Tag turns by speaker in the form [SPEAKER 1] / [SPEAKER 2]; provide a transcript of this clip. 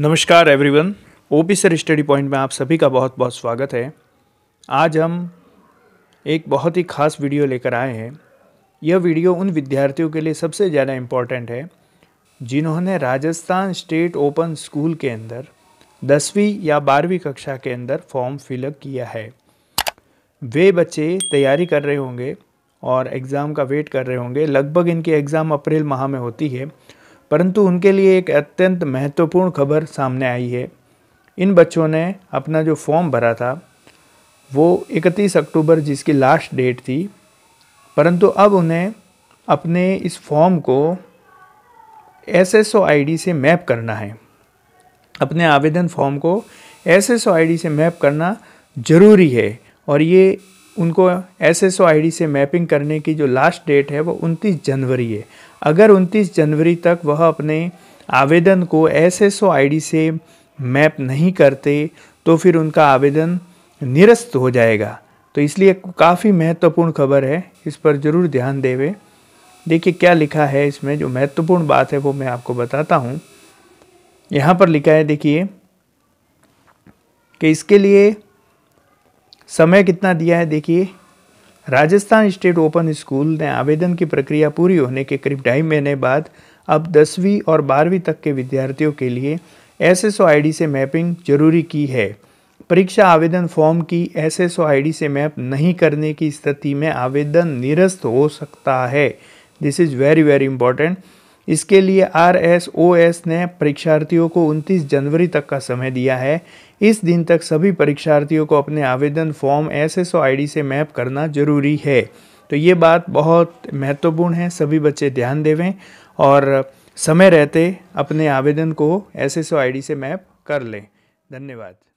[SPEAKER 1] नमस्कार everyone OP sir study point में आप सभी का बहुत बहुत स्वागत है आज हम एक बहुत ही खास वीडियो लेकर आए हैं यह वीडियो उन विद्यार्थियों के लिए सबसे ज़्यादा इम्पॉर्टेंट है जिन्होंने राजस्थान स्टेट ओपन स्कूल के अंदर दसवीं या बारहवीं कक्षा के अंदर फॉर्म फिलअप किया है वे बच्चे तैयारी कर रहे होंगे और एग्ज़ाम का वेट कर रहे होंगे लगभग इनकी एग्ज़ाम अप्रैल माह में होती है परंतु उनके लिए एक अत्यंत महत्वपूर्ण खबर सामने आई है इन बच्चों ने अपना जो फॉर्म भरा था वो 31 अक्टूबर जिसकी लास्ट डेट थी परंतु अब उन्हें अपने इस फॉर्म को एस एस से मैप करना है अपने आवेदन फॉर्म को एस एस से मैप करना ज़रूरी है और ये उनको S S O I D से मैपिंग करने की जो लास्ट डेट है वो 29 जनवरी है अगर 29 जनवरी तक वह अपने आवेदन को S S O I D से मैप नहीं करते तो फिर उनका आवेदन निरस्त हो जाएगा तो इसलिए काफ़ी महत्वपूर्ण खबर है इस पर ज़रूर ध्यान देवे देखिए क्या लिखा है इसमें जो महत्वपूर्ण बात है वो मैं आपको बताता हूँ यहाँ पर लिखा है देखिए कि इसके लिए समय कितना दिया है देखिए राजस्थान स्टेट ओपन स्कूल ने आवेदन की प्रक्रिया पूरी होने के करीब ढाई महीने बाद अब दसवीं और बारहवीं तक के विद्यार्थियों के लिए S S O I D से मैपिंग जरूरी की है परीक्षा आवेदन फॉर्म की S S O I D से मैप नहीं करने की स्थिति में आवेदन निरस्त हो सकता है this is very very important इसके लिए आर एस ओ एस ने परीक्षार्थियों को 29 जनवरी तक का समय दिया है इस दिन तक सभी परीक्षार्थियों को अपने आवेदन form S S O I D से मैप करना जरूरी है तो ये बात बहुत महत्वपूर्ण है सभी बच्चे ध्यान देवें और समय रहते अपने आवेदन को S S O I D से मैप कर लें धन्यवाद